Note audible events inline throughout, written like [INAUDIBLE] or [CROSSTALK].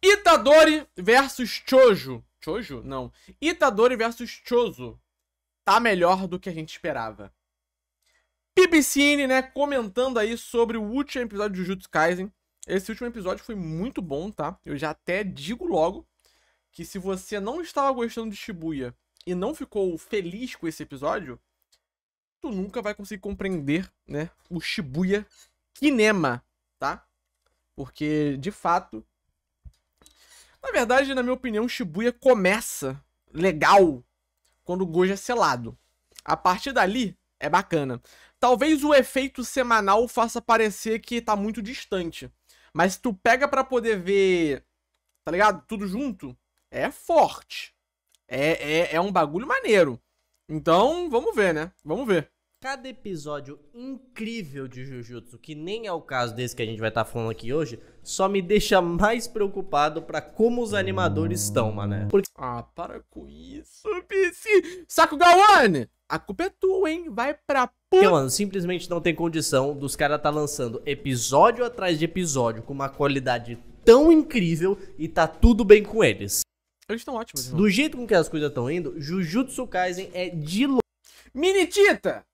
Itadori versus Chojo. Chojo? Não. Itadori versus Chozo. Tá melhor do que a gente esperava. Pibicine, né, comentando aí sobre o último episódio de Jujutsu Kaisen. Esse último episódio foi muito bom, tá? Eu já até digo logo que se você não estava gostando de Shibuya e não ficou feliz com esse episódio, tu nunca vai conseguir compreender, né, o Shibuya Kinema, tá? Porque, de fato, na verdade, na minha opinião, Shibuya começa legal quando o Gojo é selado. A partir dali, é bacana. Talvez o efeito semanal faça parecer que tá muito distante. Mas se tu pega para poder ver, tá ligado? Tudo junto, é forte. É, é, é um bagulho maneiro. Então, vamos ver, né? Vamos ver. Cada episódio incrível de Jujutsu, que nem é o caso desse que a gente vai estar tá falando aqui hoje, só me deixa mais preocupado para como os animadores estão, mané. Porque... Ah, para com isso, PC. Saco Gawane! A culpa é tua, hein? Vai pra puta. Porque, mano, simplesmente não tem condição dos caras tá lançando episódio atrás de episódio com uma qualidade tão incrível e tá tudo bem com eles. Eles estão ótimos. Irmão. Do jeito com que as coisas estão indo, Jujutsu Kaisen é de louco. Minitita!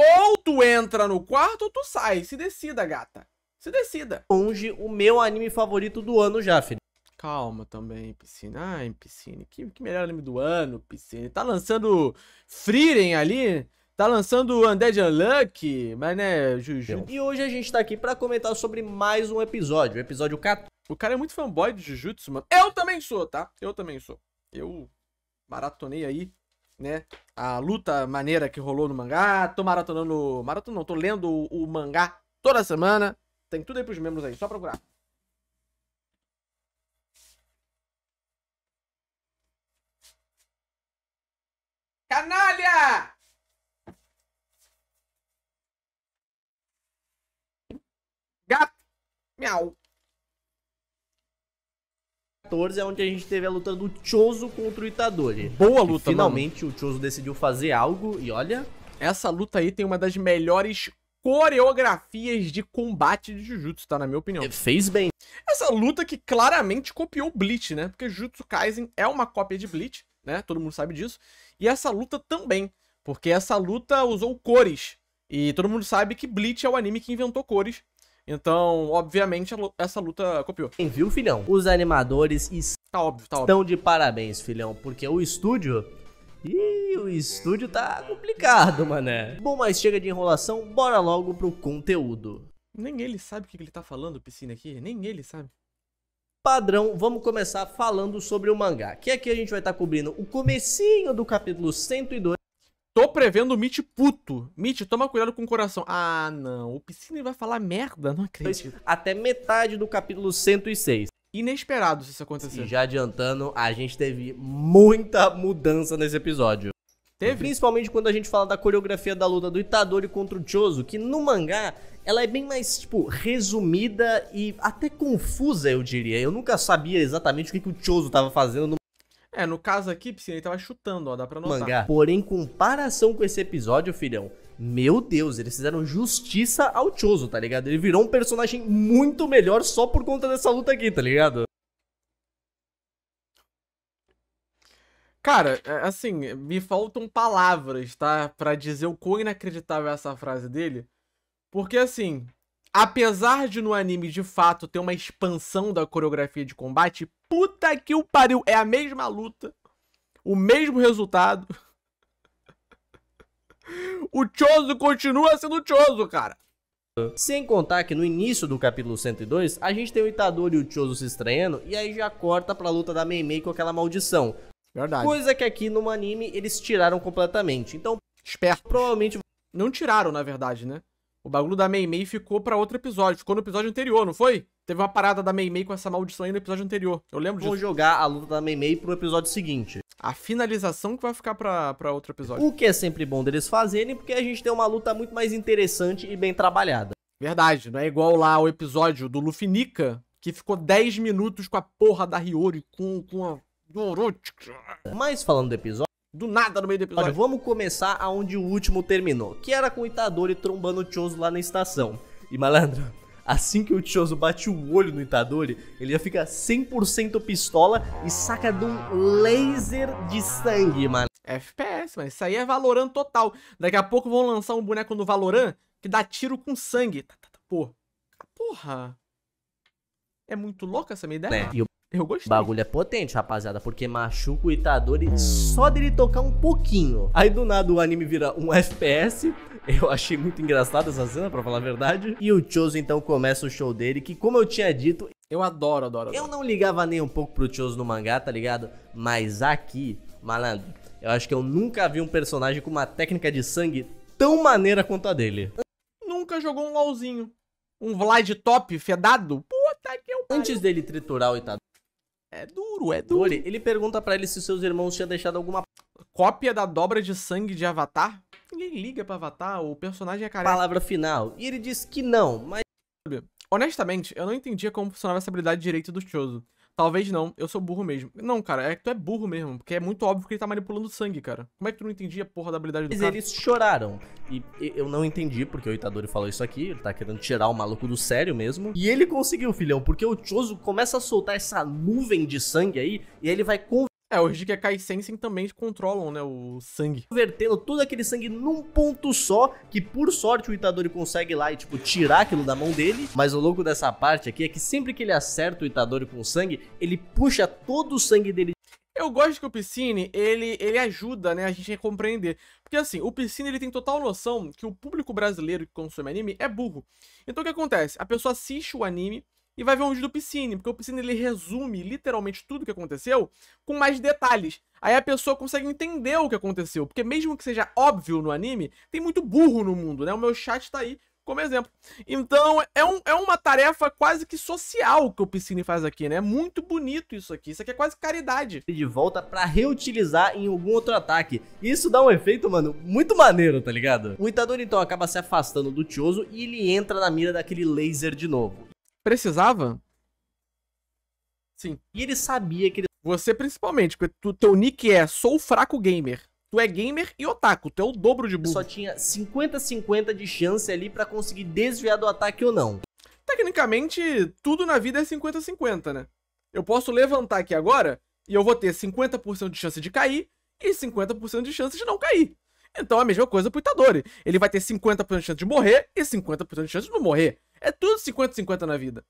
Ou tu entra no quarto ou tu sai. Se decida, gata. Se decida. Longe o meu anime favorito do ano já, filho. Calma também, Piscina. Ai, Piscina. Que, que melhor anime do ano, Piscina. Tá lançando Freeren ali. Tá lançando Undead Unlucky, mas né, Juju. E hoje a gente tá aqui para comentar sobre mais um episódio, o episódio 14. O cara é muito fanboy de Jujutsu, mano. Eu também sou, tá? Eu também sou. Eu maratonei aí, né? A luta maneira que rolou no mangá. Tô maratonando. Maratonando, não, tô lendo o, o mangá toda semana. Tem tudo aí pros membros aí, só procurar. Canalha! Gato! Miau! 14 é onde a gente teve a luta do Chozo contra o Itadori. Boa luta, Finalmente mano. o Chozo decidiu fazer algo e olha. Essa luta aí tem uma das melhores coreografias de combate de Jujutsu, tá? Na minha opinião. Fez bem. Essa luta que claramente copiou Bleach, né? Porque Jujutsu Kaisen é uma cópia de Bleach, né? Todo mundo sabe disso. E essa luta também, porque essa luta usou cores. E todo mundo sabe que Bleach é o anime que inventou cores. Então, obviamente, essa luta copiou. Quem viu, filhão? Os animadores estão tá óbvio, tá óbvio. de parabéns, filhão, porque o estúdio Ih, o estúdio tá complicado, mané. Bom, mas chega de enrolação, bora logo pro conteúdo. Nem ele sabe o que ele tá falando, piscina aqui, nem ele sabe. Padrão, vamos começar falando sobre o mangá, que aqui a gente vai estar tá cobrindo o comecinho do capítulo 102. Tô prevendo o Mitch puto. Mitch, toma cuidado com o coração. Ah, não. O Piscina vai falar merda, não acredito. Até metade do capítulo 106 inesperado se isso acontecer. E já adiantando, a gente teve muita mudança nesse episódio. Teve? Principalmente quando a gente fala da coreografia da luta do Itadori contra o Chozo, que no mangá ela é bem mais, tipo, resumida e até confusa, eu diria. Eu nunca sabia exatamente o que, que o Chozo tava fazendo no é, no caso aqui, Psy, ele tava chutando, ó, dá pra notar. Mangá. Porém, comparação com esse episódio, filhão, meu Deus, eles fizeram justiça ao Choso, tá ligado? Ele virou um personagem muito melhor só por conta dessa luta aqui, tá ligado? Cara, é, assim, me faltam palavras, tá? para dizer o quão inacreditável é essa frase dele. Porque, assim, apesar de no anime de fato ter uma expansão da coreografia de combate, puta que o pariu, é a mesma luta, o mesmo resultado. [LAUGHS] O Choso continua sendo Choso, cara. Sem contar que no início do capítulo 102, a gente tem o Itadori e o Choso se estranhando, e aí já corta pra luta da Mei Mei com aquela maldição. Verdade. Coisa que aqui no anime eles tiraram completamente. Então, esperto provavelmente... Não tiraram, na verdade, né? O bagulho da Mei Mei ficou pra outro episódio. Ficou no episódio anterior, não foi? Teve uma parada da Mei Mei com essa maldição aí no episódio anterior. Eu lembro disso. Vamos jogar a luta da Mei Mei pro episódio seguinte. A finalização que vai ficar pra, pra outro episódio. O que é sempre bom deles fazerem, porque a gente tem uma luta muito mais interessante e bem trabalhada. Verdade, não é igual lá o episódio do Lufinica, que ficou 10 minutos com a porra da Hiyori, com, com a... Mas falando do episódio do nada no meio do episódio. Olha, vamos começar aonde o último terminou, que era com o Itadori trombando o Chozo lá na estação. E malandro, [LAUGHS] assim que o Chozo bate o olho no Itadori, ele já fica 100% pistola e saca de um laser de sangue, mano. FPS, mas isso aí é Valorant total. Daqui a pouco vão lançar um boneco no Valorant que dá tiro com sangue. Tá, tá, tá, Pô, porra. É muito louca essa minha ideia. É, e o eu gostei. O bagulho é potente, rapaziada, porque machuca o Itadori só dele tocar um pouquinho. Aí do nada o anime vira um FPS. Eu achei muito engraçado essa cena, pra falar a verdade. E o Chozo então começa o show dele, que como eu tinha dito. Eu adoro, adoro, adoro. Eu não ligava nem um pouco pro Chozo no mangá, tá ligado? Mas aqui, malandro, eu acho que eu nunca vi um personagem com uma técnica de sangue tão maneira quanto a dele. Nunca jogou um LOLzinho. Um Vlad top fedado? Puta que eu. Antes dele triturar o Itadori é duro, é duro. Dori, ele pergunta para ele se seus irmãos tinham deixado alguma cópia da dobra de sangue de Avatar. Ninguém liga para Avatar, o personagem é careca. Palavra final. E ele diz que não, mas Honestamente, eu não entendia como funcionava essa habilidade direito do Choso. Talvez não, eu sou burro mesmo. Não, cara, é que tu é burro mesmo, porque é muito óbvio que ele tá manipulando sangue, cara. Como é que tu não entendia a porra da habilidade do Mas cara? eles choraram. E eu não entendi porque o Itadori falou isso aqui, ele tá querendo tirar o maluco do sério mesmo. E ele conseguiu, filhão, porque o choso começa a soltar essa nuvem de sangue aí, e ele vai conversar é, os Jigekkai é Sensen também controlam, né, o sangue. Vertendo todo aquele sangue num ponto só, que por sorte o Itadori consegue lá e, tipo, tirar aquilo da mão dele. Mas o louco dessa parte aqui é que sempre que ele acerta o Itadori com sangue, ele puxa todo o sangue dele eu gosto que o Piscine, ele, ele ajuda, né, a gente a compreender. Porque assim, o Piscine, ele tem total noção que o público brasileiro que consome anime é burro. Então o que acontece? A pessoa assiste o anime, e vai ver um vídeo do Piscine, porque o Piscine ele resume literalmente tudo o que aconteceu com mais detalhes. Aí a pessoa consegue entender o que aconteceu, porque mesmo que seja óbvio no anime, tem muito burro no mundo, né? O meu chat tá aí como exemplo. Então, é, um, é uma tarefa quase que social que o Piscine faz aqui, né? É muito bonito isso aqui. Isso aqui é quase caridade. De volta para reutilizar em algum outro ataque. Isso dá um efeito, mano, muito maneiro, tá ligado? O Itadori, então, acaba se afastando do Tioso e ele entra na mira daquele laser de novo. Precisava? Sim. E ele sabia que ele. Você principalmente, porque tu, teu nick é Sou Fraco Gamer. Tu é gamer e otaku, tu é o dobro de burro. Só tinha 50-50 de chance ali para conseguir desviar do ataque ou não. Tecnicamente, tudo na vida é 50-50, né? Eu posso levantar aqui agora e eu vou ter 50% de chance de cair e 50% de chance de não cair. Então é a mesma coisa pro Itadori. Ele vai ter 50% de chance de morrer e 50% de chance de não morrer. É tudo 50-50 na vida.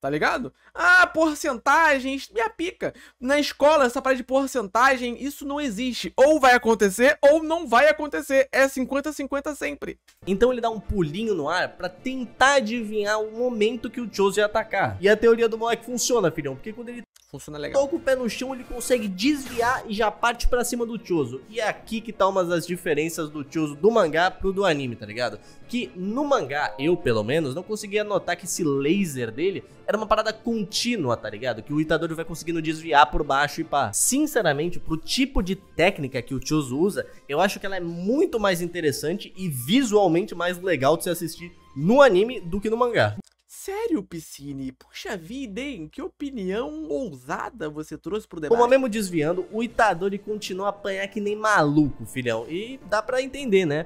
Tá ligado? Ah, porcentagens, minha pica. Na escola, essa parada de porcentagem, isso não existe. Ou vai acontecer, ou não vai acontecer. É 50-50 sempre. Então ele dá um pulinho no ar para tentar adivinhar o momento que o Chose ia atacar. E a teoria do moleque funciona, filhão. Porque quando ele Funciona legal. Toca o pé no chão, ele consegue desviar e já parte para cima do Chozo. E é aqui que tá uma das diferenças do Chozo do mangá pro do anime, tá ligado? Que no mangá, eu pelo menos, não conseguia notar que esse laser dele era uma parada contínua, tá ligado? Que o Itadori vai conseguindo desviar por baixo e pá. Sinceramente, pro tipo de técnica que o Chozo usa, eu acho que ela é muito mais interessante e visualmente mais legal de se assistir no anime do que no mangá. Sério, Piscine? Puxa vida, hein? Que opinião ousada você trouxe pro debate. Como mesmo desviando, o Itadori continua a apanhar que nem maluco, filhão. E dá pra entender, né?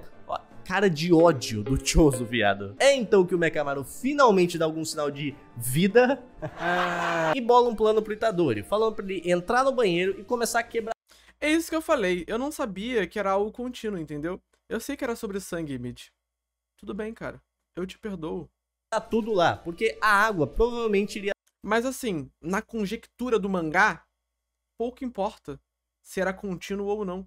cara de ódio do choso, viado. É então que o Mekamaru finalmente dá algum sinal de vida ah. [LAUGHS] e bola um plano pro Itadori, falando pra ele entrar no banheiro e começar a quebrar. É isso que eu falei. Eu não sabia que era algo contínuo, entendeu? Eu sei que era sobre sangue, Mid. Tudo bem, cara. Eu te perdoo tá tudo lá, porque a água provavelmente iria. Mas assim, na conjectura do mangá, pouco importa se era contínuo ou não.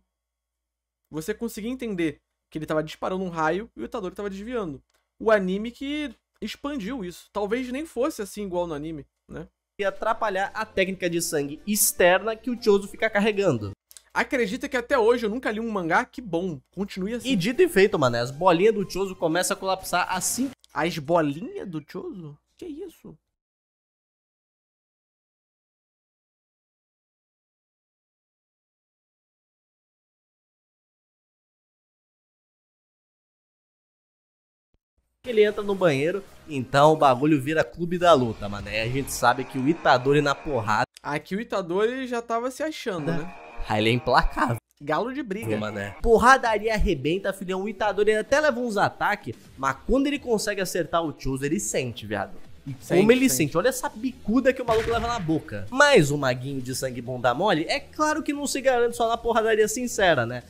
Você conseguia entender que ele estava disparando um raio e o Itadori estava desviando. O anime que expandiu isso. Talvez nem fosse assim igual no anime, né? E atrapalhar a técnica de sangue externa que o choso fica carregando. Acredita que até hoje eu nunca li um mangá, que bom, continue assim. E dito e feito, mané, as bolinhas do choso começam a colapsar assim as bolinhas do Choso? Que isso? Ele entra no banheiro, então o bagulho vira clube da luta, mano. Aí a gente sabe que o Itadori na porrada. Aqui o Itadori já tava se achando, né? né? Aí ele é implacável. Galo de briga. Uma, né? Porradaria arrebenta, filhão. O Itadori até leva uns ataques, mas quando ele consegue acertar o Chozo, ele sente, viado. E sente, como ele sente. sente. Olha essa bicuda que o maluco leva na boca. Mas o maguinho de sangue bom da mole, é claro que não se garante só na porradaria sincera, né?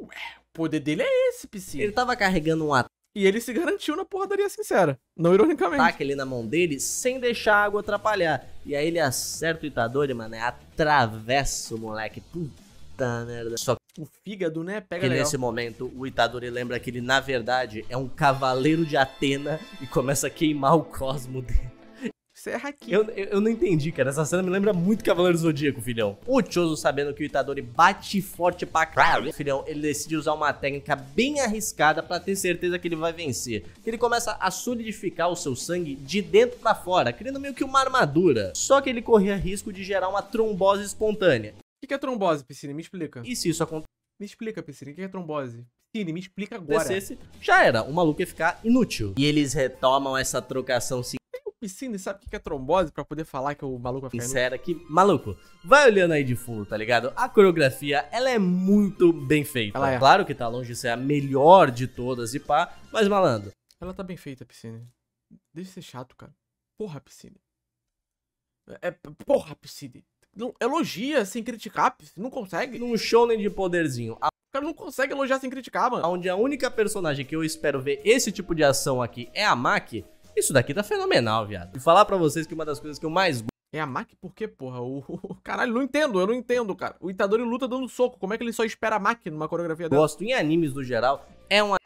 Ué, o poder dele é esse, piscina. Ele tava carregando um ataque. E ele se garantiu na porradaria sincera, não ironicamente. Ataque ali na mão dele sem deixar a água atrapalhar. E aí ele acerta o Itadori, mano, atravessa o moleque. Puta Puta merda. Só o fígado, né? Pega que legal. nesse momento o Itadori lembra que ele, na verdade, é um cavaleiro de Atena e começa a queimar o cosmo dele. Serra aqui. Eu, eu, eu, não entendi, cara. Essa cena me lembra muito Cavaleiro Zodíaco, filhão. O Choso, sabendo que o Itadori bate forte pra caralho, filhão, ele decide usar uma técnica bem arriscada para ter certeza que ele vai vencer. Ele começa a solidificar o seu sangue de dentro para fora, criando meio que uma armadura. Só que ele corria risco de gerar uma trombose espontânea que, que é trombose, Piscine? Me explica. E se isso acontece. Me explica, Piscine, o que é trombose? Piscine, me explica agora. Descesse, já era, o maluco ia ficar inútil. E eles retomam essa trocação piscina Piscine, sabe o que é trombose para poder falar que o maluco vai ficar Sincera, que maluco. Vai olhando aí de fundo, tá ligado? A coreografia, ela é muito bem feita. É. Claro que tá longe de ser a melhor de todas e pá, mas malandro. Ela tá bem feita, piscina. Deixa de ser chato, cara. Porra, piscina. É, é, porra, piscina não elogia sem criticar, não consegue. Num show nem de poderzinho. A... O cara não consegue elogiar sem criticar, mano. Onde a única personagem que eu espero ver esse tipo de ação aqui é a Maki, isso daqui tá fenomenal, viado. E falar para vocês que uma das coisas que eu mais é a Mac por quê, porra? O, o, caralho, não entendo, eu não entendo, cara. O Itadori luta dando soco. Como é que ele só espera a Mac numa coreografia dela? Gosto em animes no geral, é uma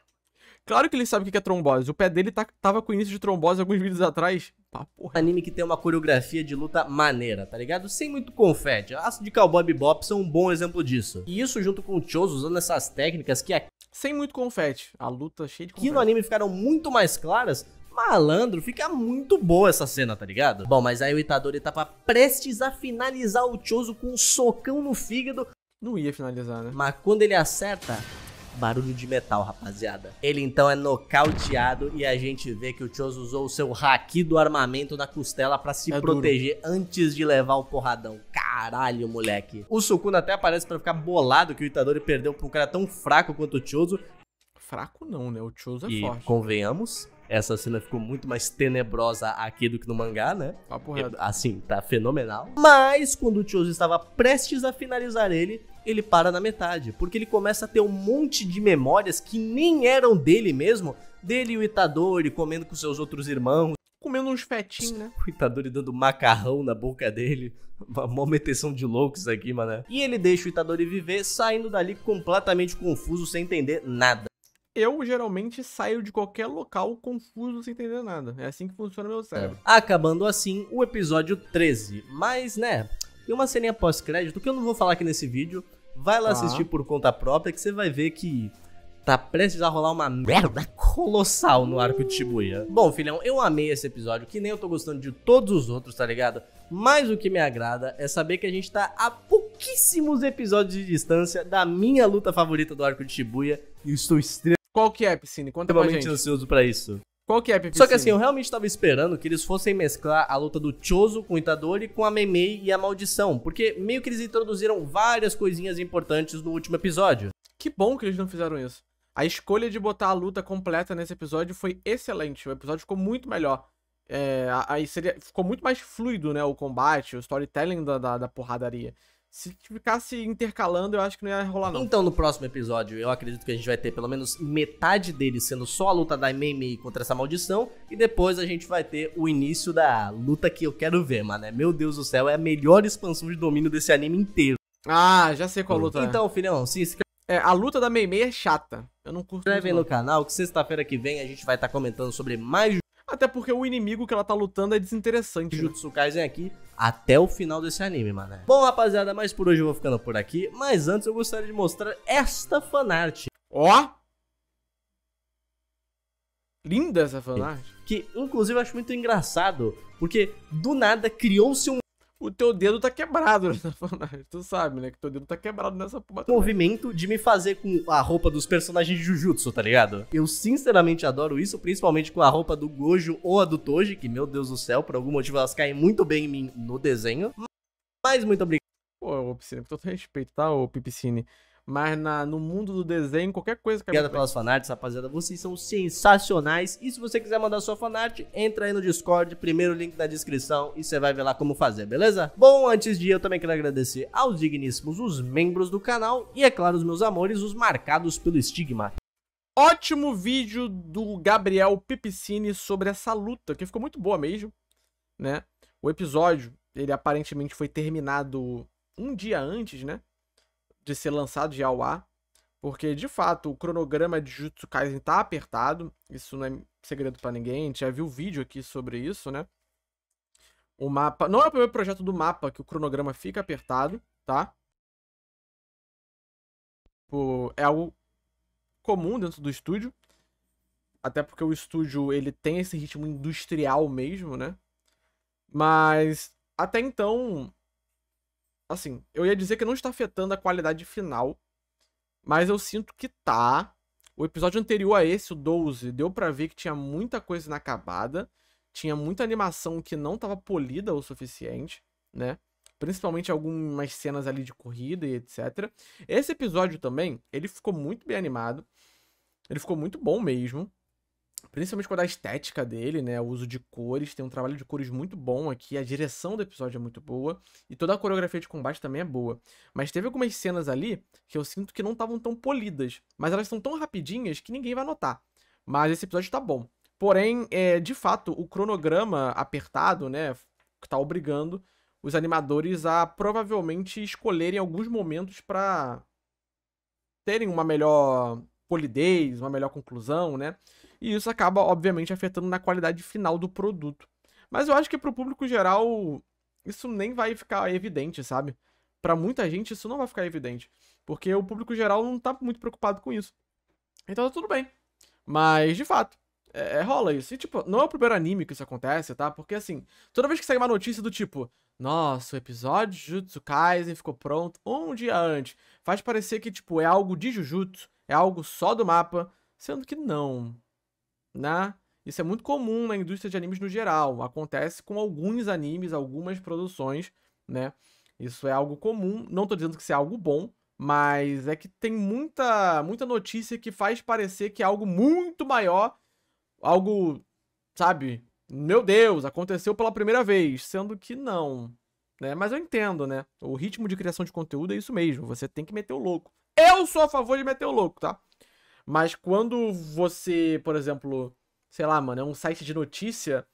Claro que ele sabe o que é trombose. O pé dele tá, tava com início de trombose alguns vídeos atrás. Tá, Anime que tem uma coreografia de luta maneira, tá ligado? Sem muito confete. Aço de Cowboy Bebop são um bom exemplo disso. E isso junto com o Chozo usando essas técnicas que aqui... Sem muito confete. A luta cheia de confete. Que no anime ficaram muito mais claras, malandro, fica muito boa essa cena, tá ligado? Bom, mas aí o Itadori tava tá prestes a finalizar o Chozo com um socão no fígado. Não ia finalizar, né? Mas quando ele acerta, barulho de metal, rapaziada. Ele então é nocauteado e a gente vê que o Chozo usou o seu haki do armamento na costela para se é proteger duro. antes de levar o porradão. Caralho, moleque. O Sukuna até aparece para ficar bolado que o Itadori perdeu pra um cara tão fraco quanto o Chozo. Fraco não, né? O Chozo é e, forte. convenhamos, essa cena ficou muito mais tenebrosa aqui do que no mangá, né? Papo reto. Assim, tá fenomenal. Mas quando o Chozo estava prestes a finalizar ele, ele para na metade, porque ele começa a ter um monte de memórias que nem eram dele mesmo, dele e o Itadori comendo com seus outros irmãos. Comendo uns fetinhos, né? [LAUGHS] O Itadori dando macarrão na boca dele. Uma mó de loucos aqui, mano. E ele deixa o Itadori viver, saindo dali completamente confuso, sem entender nada eu geralmente saio de qualquer local confuso sem entender nada. É assim que funciona meu é. cérebro. Acabando assim o episódio 13. Mas, né, tem uma ceninha pós-crédito que eu não vou falar aqui nesse vídeo. Vai lá ah. assistir por conta própria que você vai ver que tá prestes a rolar uma merda colossal no arco de Shibuya. Bom, filhão, eu amei esse episódio, que nem eu tô gostando de todos os outros, tá ligado? Mas o que me agrada é saber que a gente tá a pouquíssimos episódios de distância da minha luta favorita do arco de Shibuya e estou extremamente qual que é, Piscine? Conta pra gente. ansioso pra isso. Qual que é, Piscine? Só que assim, eu realmente tava esperando que eles fossem mesclar a luta do Chozo com o Itadori com a Memei e a Maldição, porque meio que eles introduziram várias coisinhas importantes no último episódio. Que bom que eles não fizeram isso. A escolha de botar a luta completa nesse episódio foi excelente. O episódio ficou muito melhor. É, aí seria, ficou muito mais fluido, né? O combate, o storytelling da, da, da porradaria se ficasse intercalando, eu acho que não ia rolar, não. Então, no próximo episódio, eu acredito que a gente vai ter pelo menos metade dele sendo só a luta da MMA contra essa maldição. E depois a gente vai ter o início da luta que eu quero ver, mano. Meu Deus do céu, é a melhor expansão de domínio desse anime inteiro. Ah, já sei qual luta. Então, é. filhão, se inscreve. É, a luta da Mei é chata. Eu não curto. Inscreve no canal que sexta-feira que vem a gente vai estar tá comentando sobre mais até porque o inimigo que ela tá lutando é desinteressante. Né? Jutsu Kaisen aqui até o final desse anime, mano. Bom, rapaziada, mas por hoje eu vou ficando por aqui. Mas antes eu gostaria de mostrar esta fanart. Ó! Linda essa fanart. Que, inclusive, eu acho muito engraçado. Porque, do nada, criou-se um o teu dedo tá quebrado nessa né? [LAUGHS] tá fanart. Ah, tu sabe, né? Que teu dedo tá quebrado nessa porra. Movimento de me fazer com a roupa dos personagens de Jujutsu, tá ligado? Eu sinceramente adoro isso, principalmente com a roupa do Gojo ou a do Toji, que, meu Deus do céu, por algum motivo elas caem muito bem em mim no desenho. Mas muito obrigado. Pô, Piscine, com todo respeito, tá, ô Pipicine? Mas na, no mundo do desenho, qualquer coisa que Obrigado pelas fanarts, rapaziada. Vocês são sensacionais. E se você quiser mandar sua fanart, entra aí no Discord, primeiro link na descrição, e você vai ver lá como fazer, beleza? Bom, antes de ir, eu também quero agradecer aos digníssimos, os membros do canal, e é claro, os meus amores, os marcados pelo estigma ótimo vídeo do Gabriel Pipicini sobre essa luta, que ficou muito boa mesmo, né? O episódio, ele aparentemente foi terminado um dia antes, né? de ser lançado já ao ar, porque de fato o cronograma de Jutsu Kaisen tá apertado, isso não é segredo para ninguém, a gente já viu vídeo aqui sobre isso, né? O mapa, não é o primeiro projeto do mapa que o cronograma fica apertado, tá? É algo comum dentro do estúdio, até porque o estúdio ele tem esse ritmo industrial mesmo, né? Mas até então Assim, eu ia dizer que não está afetando a qualidade final, mas eu sinto que tá. O episódio anterior a esse, o 12, deu para ver que tinha muita coisa inacabada, tinha muita animação que não estava polida o suficiente, né? Principalmente algumas cenas ali de corrida e etc. Esse episódio também, ele ficou muito bem animado. Ele ficou muito bom mesmo. Principalmente quando a estética dele, né? O uso de cores, tem um trabalho de cores muito bom aqui, a direção do episódio é muito boa, e toda a coreografia de combate também é boa. Mas teve algumas cenas ali que eu sinto que não estavam tão polidas, mas elas são tão rapidinhas que ninguém vai notar. Mas esse episódio tá bom. Porém, é, de fato, o cronograma apertado, né? Que tá obrigando os animadores a provavelmente escolherem alguns momentos para terem uma melhor polidez, uma melhor conclusão, né? e isso acaba, obviamente, afetando na qualidade final do produto. Mas eu acho que para o público geral, isso nem vai ficar evidente, sabe? Para muita gente, isso não vai ficar evidente, porque o público geral não tá muito preocupado com isso. Então tá tudo bem. Mas, de fato, é, é rola isso. E, tipo, não é o primeiro anime que isso acontece, tá? Porque, assim, toda vez que sai uma notícia do tipo, nossa, o episódio de Jujutsu Kaisen ficou pronto um dia antes, faz parecer que, tipo, é algo de Jujutsu, é algo só do mapa, sendo que não né? Isso é muito comum na indústria de animes no geral. Acontece com alguns animes, algumas produções, né? Isso é algo comum. Não estou dizendo que isso é algo bom, mas é que tem muita, muita notícia que faz parecer que é algo muito maior, algo, sabe? Meu Deus, aconteceu pela primeira vez, sendo que não. Né? Mas eu entendo, né? O ritmo de criação de conteúdo é isso mesmo. Você tem que meter o louco. Eu sou a favor de meter o louco, tá? Mas quando você, por exemplo, sei lá, mano, é um site de notícia,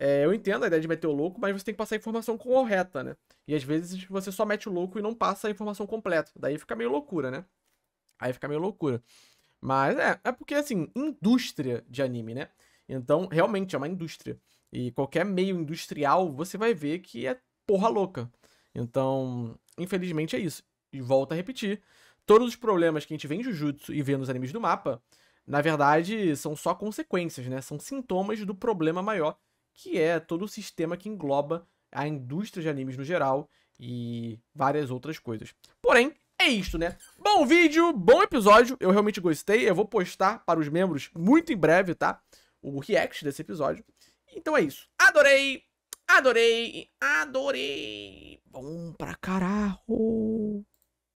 é, eu entendo a ideia de meter o louco, mas você tem que passar a informação correta, né? E às vezes você só mete o louco e não passa a informação completa. Daí fica meio loucura, né? Aí fica meio loucura. Mas é, é porque, assim, indústria de anime, né? Então, realmente é uma indústria. E qualquer meio industrial, você vai ver que é porra louca. Então, infelizmente é isso. E volto a repetir todos os problemas que a gente vê em Jujutsu e vê nos animes do mapa, na verdade, são só consequências, né? São sintomas do problema maior, que é todo o sistema que engloba a indústria de animes no geral e várias outras coisas. Porém, é isto, né? Bom vídeo, bom episódio, eu realmente gostei. Eu vou postar para os membros muito em breve, tá? O react desse episódio. Então é isso. Adorei! Adorei! Adorei! Bom pra caralho!